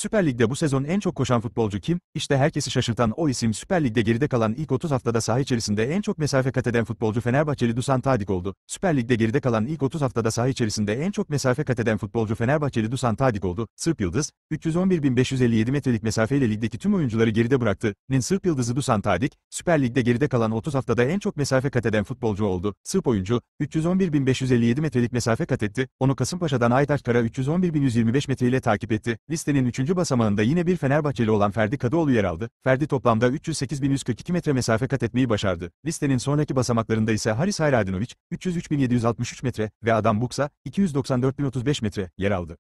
Süper Lig'de bu sezon en çok koşan futbolcu kim? İşte herkesi şaşırtan o isim Süper Lig'de geride kalan ilk 30 haftada saha içerisinde en çok mesafe kat eden futbolcu Fenerbahçeli Dusan Tadic oldu. Süper Lig'de geride kalan ilk 30 haftada saha içerisinde en çok mesafe kat eden futbolcu Fenerbahçeli Dusan Tadic oldu. Sırp Yıldız, 311.557 metrelik mesafeyle ligdeki tüm oyuncuları geride bıraktı. Nin Sırp Yıldızı Dusan Tadic, Süper Lig'de geride kalan 30 haftada en çok mesafe kat eden futbolcu oldu. Sırp oyuncu, 311.557 metrelik mesafe kat etti. Onu Kasımpaşa'dan Aytaç Kara 311.125 metreyle takip etti. Listenin 3 üçüncü basamağında yine bir Fenerbahçeli olan Ferdi Kadıoğlu yer aldı. Ferdi toplamda 308.142 metre mesafe kat etmeyi başardı. Listenin sonraki basamaklarında ise Haris Hayradinoviç, 303.763 metre ve Adam Buksa, 294.035 metre yer aldı.